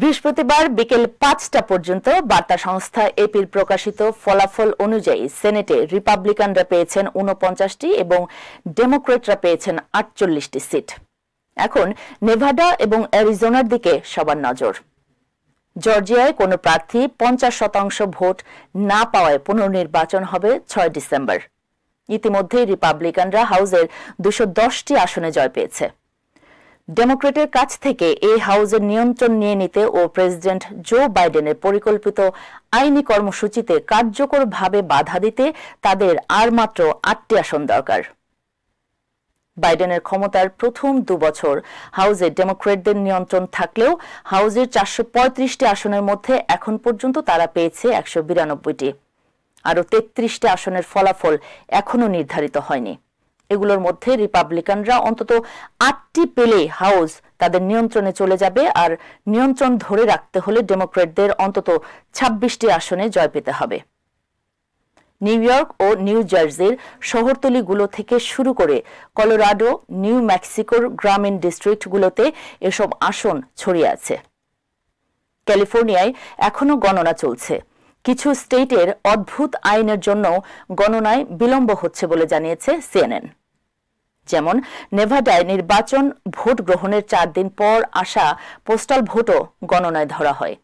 বৃহস্পতিবার বিকেল পাঁচটা পর্যন্ত বার্তা সংস্থা এপির প্রকাশিত ফলাফল অনুযায়ী সেনেটে রিপাবলিকানরা পেয়েছেন উনপঞ্চাশটি এবং ডেমোক্রেটরা পেয়েছেন আটচল্লিশটি সিট এখন নেভাডা এবং অ্যারিজোনার দিকে সবার নজর জর্জিয়ায় কোনো প্রার্থী পঞ্চাশ শতাংশ ভোট না পাওয়ায় পুনর্নির্বাচন হবে ছয় ডিসেম্বর ইতিমধ্যেই রিপাবলিকানরা হাউজের দুশো দশটি আসনে জয় পেয়েছে ডেমোক্রেটের কাছ থেকে এই হাউজের নিয়ন্ত্রণ নিয়ে নিতে ও প্রেসিডেন্ট জো বাইডেনের পরিকল্পিত আইনি কর্মসূচিতে কার্যকরভাবে বাধা দিতে তাদের আর মাত্র আটটি আসন দরকার বাইডেনের ক্ষমতার প্রথম দুবছর হাউজে ডেমোক্রেটদের নিয়ন্ত্রণ থাকলেও হাউজের চারশো পঁয়ত্রিশটি আসনের মধ্যে এখন পর্যন্ত তারা পেয়েছে একশো বিরানব্বইটি আরও তেত্রিশটি আসনের ফলাফল এখনও নির্ধারিত হয়নি এগুলোর মধ্যে রিপাবলিকানরা অন্তত আটটি পেলে হাউস তাদের নিয়ন্ত্রণে চলে যাবে আর নিয়ন্ত্রণ ধরে রাখতে হলে ডেমোক্রেটদের অন্তত ছাব্বিশটি আসনে জয় পেতে হবে নিউ ইয়র্ক ও নিউ জার্সির শহরতলিগুলো থেকে শুরু করে কলোরাডো নিউ মেক্সিকোর গ্রামীণ ডিস্ট্রিক্টগুলোতে এসব আসন ছড়িয়ে আছে ক্যালিফোর্নিয়ায় এখনও গণনা চলছে কিছু স্টেটের অদ্ভুত আইনের জন্য গণনায় বিলম্ব হচ্ছে বলে জানিয়েছে সিএনএন যেমন নেভাডায় নির্বাচন ভোট গ্রহণের চার দিন পর আসা পোস্টাল ভোটও গণনায় ধরা হয়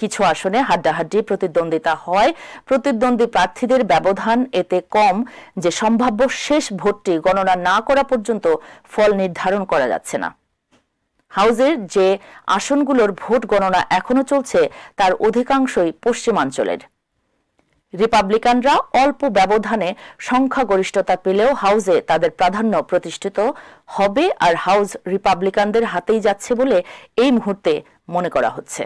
কিছু আসনে হাড্ডাহাড্ডি প্রতিদ্বন্দ্বিতা হয় প্রতিদ্বন্দ্বী প্রার্থীদের ব্যবধান এতে কম যে সম্ভাব্য শেষ ভোটটি গণনা না করা পর্যন্ত ফল নির্ধারণ করা যাচ্ছে না হাউজের যে আসনগুলোর ভোট গণনা এখনো চলছে তার অধিকাংশই পশ্চিমাঞ্চলের রিপাবলিকানরা অল্প ব্যবধানে সংখ্যাগরিষ্ঠতা পেলেও হাউজে তাদের প্রাধান্য প্রতিষ্ঠিত হবে আর হাউজ রিপাবলিকানদের হাতেই যাচ্ছে বলে এই মুহূর্তে মনে করা হচ্ছে